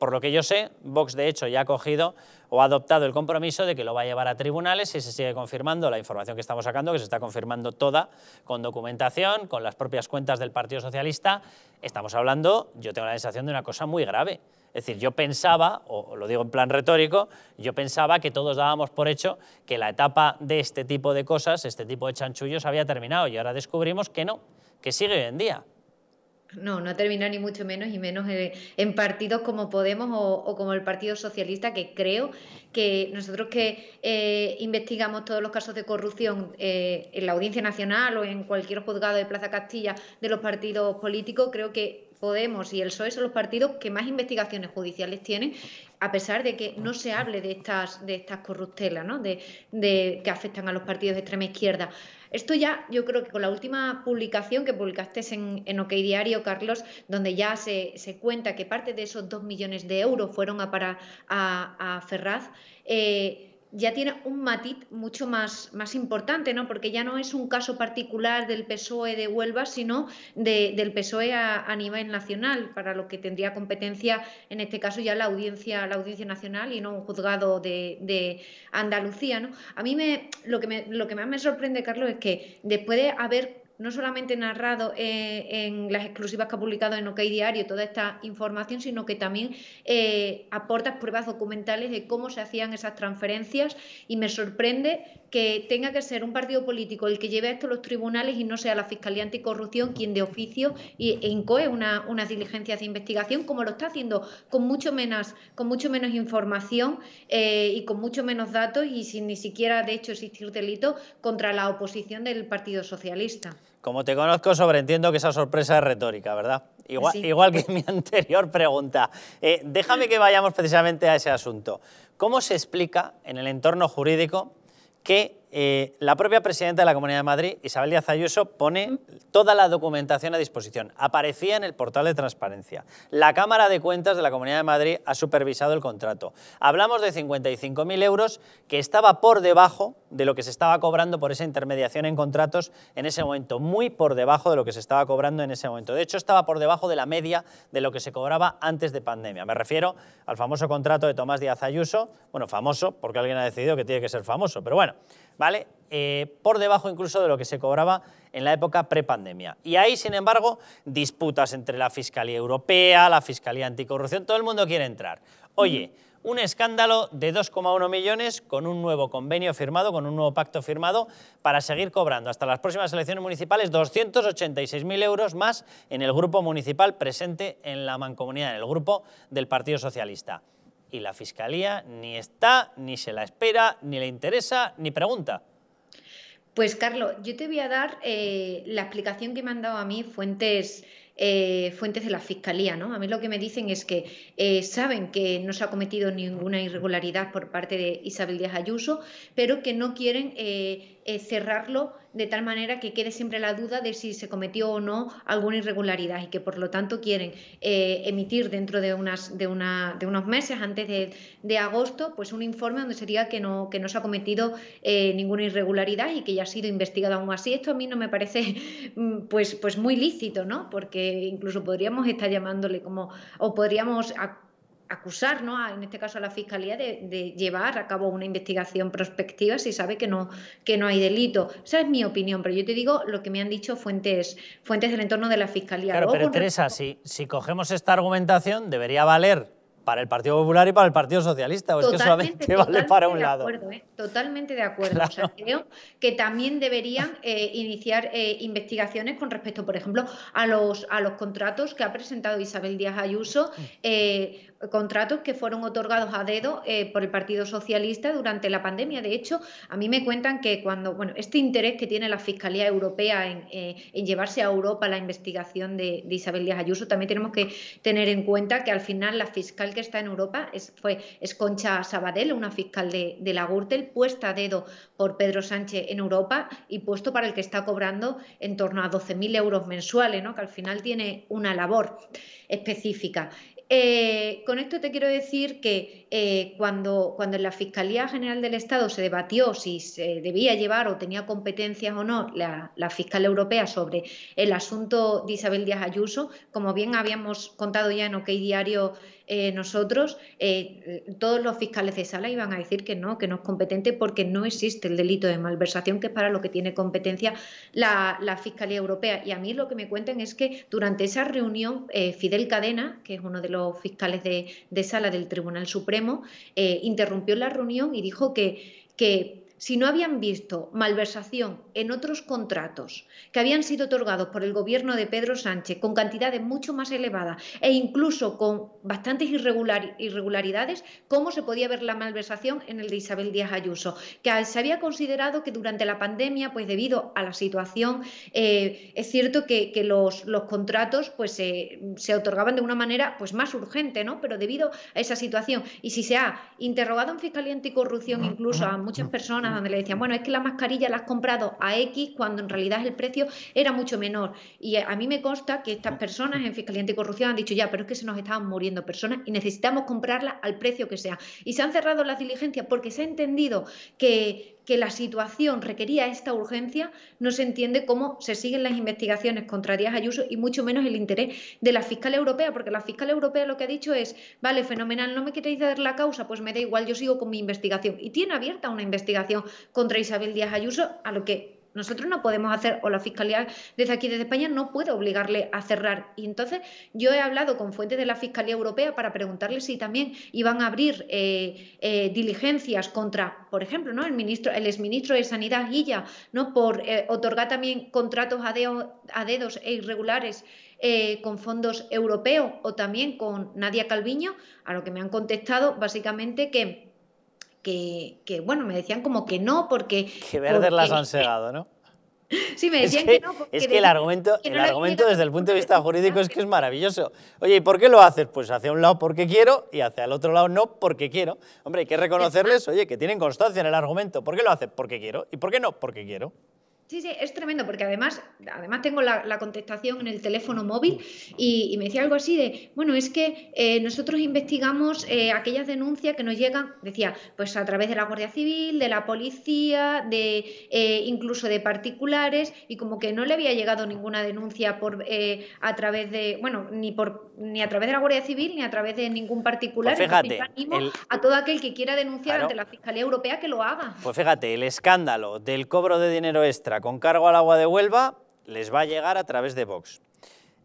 Por lo que yo sé, Vox de hecho ya ha cogido o ha adoptado el compromiso de que lo va a llevar a tribunales si se sigue confirmando la información que estamos sacando, que se está confirmando toda, con documentación, con las propias cuentas del Partido Socialista. Estamos hablando, yo tengo la sensación de una cosa muy grave. Es decir, yo pensaba, o lo digo en plan retórico, yo pensaba que todos dábamos por hecho que la etapa de este tipo de cosas, este tipo de chanchullos, había terminado y ahora descubrimos que no, que sigue hoy en día no, no termina ni mucho menos y menos eh, en, partidos como Podemos o, o, como el Partido Socialista, que creo que nosotros que eh, investigamos todos los casos de corrupción eh, en la Audiencia Nacional o en cualquier juzgado de Plaza Castilla de los partidos políticos, creo que Podemos y el PSOE son los partidos que más investigaciones judiciales tienen, a pesar de que no se hable de estas, de estas corruptelas, ¿no? de, que afectan a los partidos de extrema izquierda. Esto ya, yo creo que con la última publicación que publicaste en, OK Diario, Carlos, donde ya se, cuenta que parte de esos dos millones de euros fueron a, para, a, Ferraz, eh, ya tiene un matiz mucho más, más importante, ¿no? Porque ya no es un caso particular del PSOE de Huelva, sino del PSOE a, nivel nacional, para lo que tendría competencia, en este caso, ya la audiencia, la audiencia nacional y no un juzgado de, de Andalucía. ¿no? A mí me, lo, que me, lo que más me sorprende, Carlos, es que después de haber no solamente narrado eh, en las exclusivas que ha publicado en OK Diario toda esta información, sino que también eh, aporta pruebas documentales de cómo se hacían esas transferencias y me sorprende que tenga que ser un partido político el que lleve esto a los tribunales y no sea la Fiscalía Anticorrupción quien de oficio y e incoe unas diligencias de investigación, como lo está haciendo con mucho menos, con mucho menos información eh, y con mucho menos datos y sin ni siquiera, de hecho, existir delito contra la oposición del Partido Socialista. Como te conozco, sobreentiendo que esa sorpresa es retórica, ¿verdad? Igual, igual que mi anterior pregunta. Eh, déjame que vayamos precisamente a ese asunto. ¿Cómo se explica en el entorno jurídico que eh, la propia presidenta de la Comunidad de Madrid, Isabel Díaz Ayuso, pone toda la documentación a disposición. Aparecía en el portal de transparencia. La Cámara de Cuentas de la Comunidad de Madrid ha supervisado el contrato. Hablamos de 55.000 euros que estaba por debajo de lo que se estaba cobrando por esa intermediación en contratos en ese momento, muy por debajo de lo que se estaba cobrando en ese momento. De hecho, estaba por debajo de la media de lo que se cobraba antes de pandemia. Me refiero al famoso contrato de Tomás Díaz Ayuso, bueno, famoso porque alguien ha decidido que tiene que ser famoso, pero bueno, ¿vale? Eh, por debajo incluso de lo que se cobraba en la época prepandemia. Y ahí, sin embargo, disputas entre la Fiscalía Europea, la Fiscalía Anticorrupción, todo el mundo quiere entrar. Oye, un escándalo de 2,1 millones con un nuevo convenio firmado, con un nuevo pacto firmado, para seguir cobrando hasta las próximas elecciones municipales 286.000 euros más en el grupo municipal presente en la mancomunidad, en el grupo del Partido Socialista y la Fiscalía ni está, ni se la espera, ni le interesa, ni pregunta. Pues Carlos, yo te voy a dar eh, la explicación que me han dado a mí fuentes, eh, fuentes de la Fiscalía. ¿no? A mí lo que me dicen es que eh, saben que no se ha cometido ninguna irregularidad por parte de Isabel Díaz Ayuso, pero que no quieren eh, cerrarlo de tal manera que quede siempre la duda de si se cometió o no alguna irregularidad y que por lo tanto quieren eh, emitir dentro de, unas, de, una, de unos meses antes de, agosto pues un informe donde se que no, que no se ha cometido eh, ninguna irregularidad y que ya ha sido investigado aún así. Esto a mí no me parece mm, pues, pues muy lícito, ¿no? porque incluso podríamos estar llamándole como o podríamos acusar, ¿no? en este caso a la Fiscalía, de, llevar a cabo una investigación prospectiva si sabe que no, que no hay delito. Esa es mi opinión, pero yo te digo lo que me han dicho fuentes, fuentes del entorno de la Fiscalía. Claro, pero Teresa, si, si cogemos esta argumentación, debería valer para el Partido Popular y para el Partido Socialista, o es que solamente vale para un lado. ¿eh? Totalmente de acuerdo. creo que también deberían eh, iniciar eh, investigaciones con respecto, por ejemplo, a los, a los contratos que ha presentado Isabel Díaz Ayuso, contratos que fueron otorgados a dedo por el Partido Socialista durante la pandemia. De hecho, a mí me cuentan que cuando, bueno, este interés que tiene la Fiscalía Europea en, llevarse a Europa la investigación de Isabel Díaz Ayuso, también tenemos que tener en cuenta que al final la Fiscalía que está en Europa es, fue, Esconcha Concha Sabadell, una fiscal de, de la Gürtel, puesta a dedo por Pedro Sánchez en Europa y puesto para el que está cobrando en torno a 12.000 euros mensuales, ¿no? que al final tiene una labor específica. Eh, con esto te quiero decir que eh, cuando, cuando en la Fiscalía General del Estado se debatió si se debía llevar o tenía competencias o no la, la fiscal europea sobre el asunto de Isabel Díaz Ayuso, como bien habíamos contado ya en OK Diario eh, nosotros, eh, todos los fiscales de sala iban a decir que no, que no es competente porque no existe el delito de malversación, que es para lo que tiene competencia la, Fiscalía Europea. Y a mí lo que me cuentan es que durante esa reunión, eh, Fidel Cadena, que es uno de los fiscales de, sala del Tribunal Supremo, interrumpió la reunión y dijo que si no habían visto malversación en otros contratos que habían sido otorgados por el gobierno de Pedro Sánchez con cantidades mucho más elevadas e incluso con bastantes irregularidades, ¿cómo se podía ver la malversación en el de Isabel Díaz Ayuso? Que se había considerado que durante la pandemia, pues debido a la situación, eh, es cierto que, los, contratos pues, se otorgaban de una manera pues, más urgente, ¿no? pero debido a esa situación, y si se ha interrogado en Fiscalía Anticorrupción incluso a muchas personas, donde le decían, bueno, es que la mascarilla la has comprado a X cuando en realidad el precio era mucho menor. Y a mí me consta que estas personas en Fiscalía Anticorrupción han dicho, ya, pero es que se nos estaban muriendo personas y necesitamos comprarla al precio que sea. Y se han cerrado las diligencias porque se ha entendido que, que la situación requería esta urgencia, no se entiende cómo se siguen las investigaciones contra Díaz Ayuso y mucho menos el interés de la fiscal europea, porque la fiscal europea lo que ha dicho es, vale, fenomenal, no me queréis dar la causa, pues me da igual, yo sigo con mi investigación. Y tiene abierta una investigación contra Isabel Díaz Ayuso, a lo que nosotros no podemos hacer, o la Fiscalía desde aquí, desde España, no puede obligarle a cerrar. Y entonces yo he hablado con fuentes de la Fiscalía Europea para preguntarle si también iban a abrir eh, eh, diligencias contra, por ejemplo, ¿no? el, ministro, el exministro de Sanidad, Guilla, ¿no? por eh, otorgar también contratos a, a dedos e irregulares con fondos europeos o también con Nadia Calviño, a lo que me han contestado básicamente que que, bueno, me decían como que no, porque... Que verdes las han segado, ¿no? Sí, me decían es que, no. Porque es que el argumento, el argumento desde el punto de vista jurídico es que es maravilloso. Oye, ¿y por qué lo haces? Pues hacia un lado porque quiero y hacia el otro lado no porque quiero. Hombre, hay que reconocerles, oye, que tienen constancia en el argumento. ¿Por qué lo haces? Porque quiero. ¿Y por qué no? Porque quiero. Sí, sí, es tremendo, porque además, además tengo la, contestación en el teléfono móvil y, me decía algo así de, bueno, es que eh, nosotros investigamos eh, aquellas denuncias que nos llegan, decía, pues a través de la Guardia Civil, de la policía, de eh, incluso de particulares, y como que no le había llegado ninguna denuncia por a través de, bueno, ni por ni a través de la Guardia Civil, ni a través de ningún particular. Pues fíjate, animo a todo aquel que quiera denunciar ante la Fiscalía Europea que lo haga. Pues fíjate, el escándalo del cobro de dinero extra con cargo al agua de Huelva les va a llegar a través de Vox.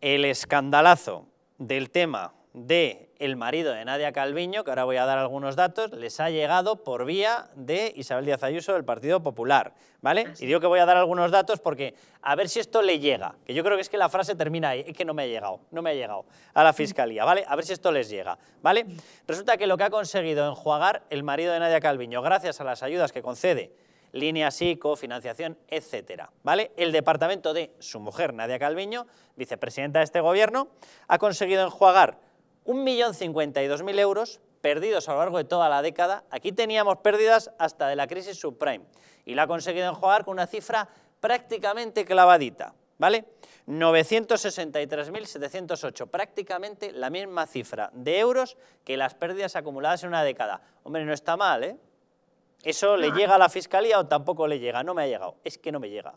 El escandalazo del tema de el marido de Nadia Calviño, que ahora voy a dar algunos datos, les ha llegado por vía de Isabel Díaz Ayuso del Partido Popular, ¿vale? Ah, y digo que voy a dar algunos datos porque a ver si esto le llega, que yo creo que es que la frase termina ahí, es que no me ha llegado, no me ha llegado a la Fiscalía, ¿vale? A ver si esto les llega, ¿vale? Resulta que lo que ha conseguido enjuagar el marido de Nadia Calviño, gracias a las ayudas que concede líneas ICO, financiación, etcétera. ¿Vale? El departamento de su mujer, Nadia Calviño, vicepresidenta de este gobierno, ha conseguido enjuagar 1.052.000 euros perdidos a lo largo de toda la década. Aquí teníamos pérdidas hasta de la crisis subprime y la ha conseguido enjuagar con una cifra prácticamente clavadita. ¿Vale? 963.708, prácticamente la misma cifra de euros que las pérdidas acumuladas en una década. Hombre, no está mal, ¿eh? ¿Eso le ah. llega a la fiscalía o tampoco le llega? No me ha llegado, es que no me llega.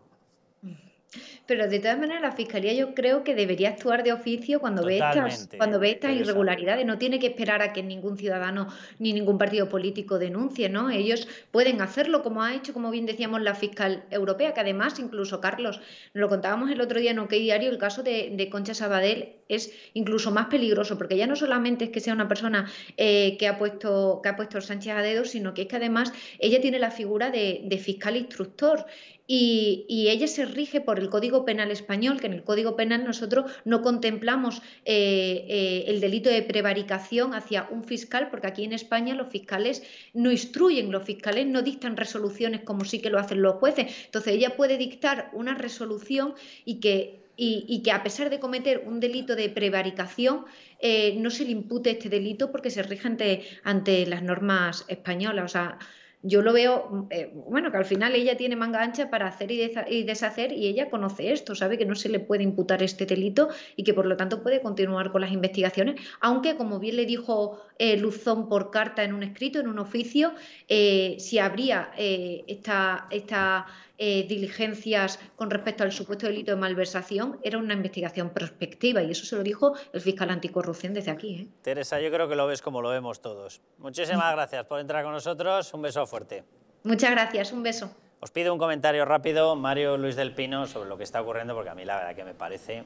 Pero de todas maneras, la fiscalía yo creo que debería actuar de oficio cuando ve estas, cuando ve irregularidades. No tiene que esperar a que ningún ciudadano ni ningún partido político denuncie, ¿no? Ellos pueden hacerlo, como ha hecho, como bien decíamos, la fiscal europea, que además, incluso Carlos, lo contábamos el otro día en OK Diario, el caso de, de Concha Sabadell es incluso más peligroso, porque ya no solamente es que sea una persona eh, que, ha puesto, que ha puesto Sánchez a dedos, sino que es que además ella tiene la figura de, fiscal instructor. Y, ella se rige por el Código Penal español, que en el Código Penal nosotros no contemplamos eh, eh, el delito de prevaricación hacia un fiscal, porque aquí en España los fiscales no instruyen, los fiscales no dictan resoluciones como sí que lo hacen los jueces. Entonces ella puede dictar una resolución y que y, que a pesar de cometer un delito de prevaricación, eh, no se le impute este delito porque se rige ante, ante las normas españolas. O sea, yo lo veo, eh, bueno, que al final ella tiene manga ancha para hacer y, deshacer y ella conoce esto, sabe que no se le puede imputar este delito y que por lo tanto puede continuar con las investigaciones, aunque como bien le dijo eh, Luzón por carta en un escrito, en un oficio, si habría esta, esta eh, diligencias con respecto al supuesto delito de malversación era una investigación prospectiva y eso se lo dijo el fiscal anticorrupción desde aquí. ¿eh? Teresa, yo creo que lo ves como lo vemos todos. Muchísimas gracias por entrar con nosotros. Un beso fuerte. Muchas gracias, un beso. Os pido un comentario rápido, Mario Luis del Pino, sobre lo que está ocurriendo, porque a mí la verdad que me parece,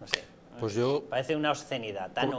no sé, pues yo, parece una obscenidad tan